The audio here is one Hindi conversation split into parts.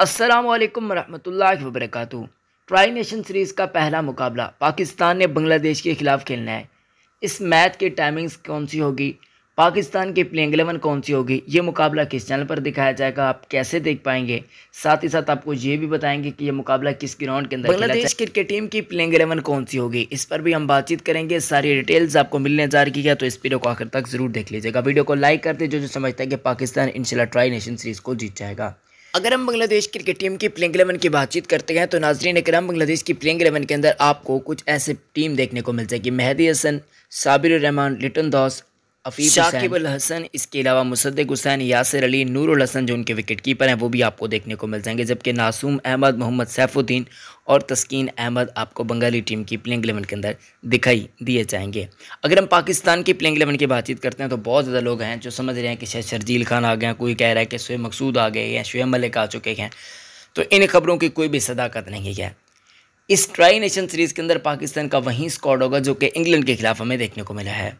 असलकम वरहमल वबरक ट्राई नेशन सीरीज़ का पहला मुकाबला पाकिस्तान ने बांग्लादेश के ख़िलाफ़ खेलना है इस मैच की टाइमिंग्स कौन सी होगी पाकिस्तान की प्लेइंग एलेवन कौन सी होगी ये मुकाबला किस चैनल पर दिखाया जाएगा आप कैसे देख पाएंगे साथ ही साथ आपको ये भी बताएंगे कि ये मुकाबला किस ग्राउंड के अंदर बांग्लादेश क्रिकेट टीम की प्लेइंग एलेवन कौन सी होगी इस पर भी हम बातचीत करेंगे सारी डिटेल्स आपको मिलने जा रही है तो इस वीडियो को आखिर तक जरूर देख लीजिएगा वीडियो को लाइक करते जो जो समझता है कि पाकिस्तान इनशाला ट्राई नेशन सीरीज़ को जीत जाएगा अगर हम बांग्लादेश क्रिकेट टीम की प्लेइंग एलेवन की बातचीत करते हैं तो नाजरीन हम बांग्लादेश की प्लेइंग एलेवन के अंदर आपको कुछ ऐसे टीम देखने को मिल जाएगी मेहदी हसन साबिर रहमान लिटन दास शाकिब अल हसन इसके अलावा मुसद्दिक हुसैन यासिर अली नूरुल हसन जो उनके विकेट कीपर हैं वो भी आपको देखने को मिल जाएंगे जबकि नासूम अहमद मोहम्मद सैफुद्दीन और तस्कीन अहमद आपको बंगाली टीम की प्लेइंग इलेवन के अंदर दिखाई दिए जाएंगे अगर हम पाकिस्तान की प्लेइंग इलेवन की बातचीत करते हैं तो बहुत ज़्यादा लोग हैं जो समझ रहे हैं कि शायद शर्जील खान आ गए हैं कोई कह रहा है कि शोएब मकसूद आ गए हैं शुएब मलिक आ चुके हैं तो इन खबरों की कोई भी सदाकत नहीं है इस ट्राई नेशन सीरीज़ के अंदर पाकिस्तान का वहीं स्कॉड होगा जो कि इंग्लैंड के खिलाफ हमें देखने को मिला है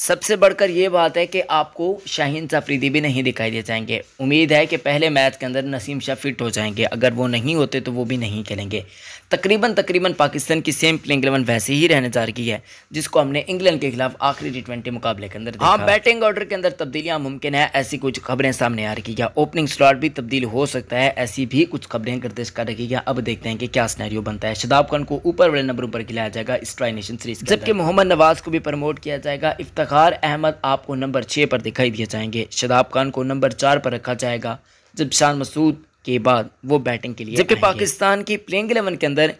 सबसे बढ़कर ये बात है कि आपको शाहीन सफरीदी भी नहीं दिखाई दे जाएंगे उम्मीद है कि पहले मैच के अंदर नसीम शाह फिट हो जाएंगे अगर वो नहीं होते तो वो भी नहीं खेलेंगे तकरीबन तकरीबन पाकिस्तान की सेम प्लेइंग एलेवन वैसे ही रहने जा रही है जिसको हमने इंग्लैंड के खिलाफ आखिरी टी ट्वेंटी मुकाबले के अंदर हाँ बैटिंग ऑर्डर के अंदर तब्दीलियाँ मुमकिन है ऐसी कुछ खबरें सामने आ रही है ओपनिंग स्लॉट भी तब्दील हो सकता है ऐसी भी कुछ खबरें गर्देश कर रखी है अब देखते हैं कि क्या स्नैरियो बनता है शदाब खान को ऊपर वाले नंबर पर खिलाया जाएगा इस सीरीज जबकि मोहम्मद नवाज को भी प्रमोट किया जाएगा इफ्तार वकार अहमद आपको नंबर छः पर दिखाई दिए जाएंगे शदाब खान को नंबर चार पर रखा जाएगा जब शान मसूद के बाद वो बैटिंग के लिए जबकि पाकिस्तान की प्लेइंग एलेवन के अंदर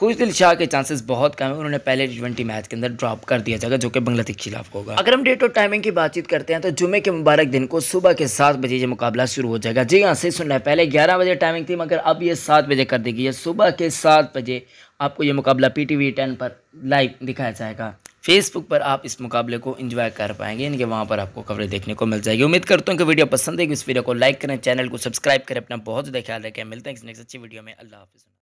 खुशदिल शाह के चांसेस बहुत कम है उन्होंने पहले ट्वेंटी मैच के अंदर ड्रॉप कर दिया जाएगा जो कि बांग्लादेश के खिलाफ होगा अगर हम डेट और टाइमिंग की बातचीत करते हैं तो जुमे के मुबारक दिन को सुबह के सात बजे ये मुकाबला शुरू हो जाएगा जी हाँ सही सुन रहे पहले ग्यारह बजे टाइमिंग थी मगर अब ये सात बजे कर दी गई है सुबह के सात बजे आपको ये मुकाबला पी टी वी टेन पर लाइव दिखाया जाएगा फेसबुक पर आप इस मुकाबले को इंजॉय कर पाएंगे यानी कि वहाँ पर आपको खबरें देखने को मिल जाएगी उम्मीद करता हूँ कि वीडियो पसंद है इस वीडियो को लाइक करें चैनल को सब्सक्राइब करें अपना बहुत ज़्यादा ख्याल रखें मिलते हैं इस नेक्स्ट अच्छी वीडियो में अल्लाह हाफिज़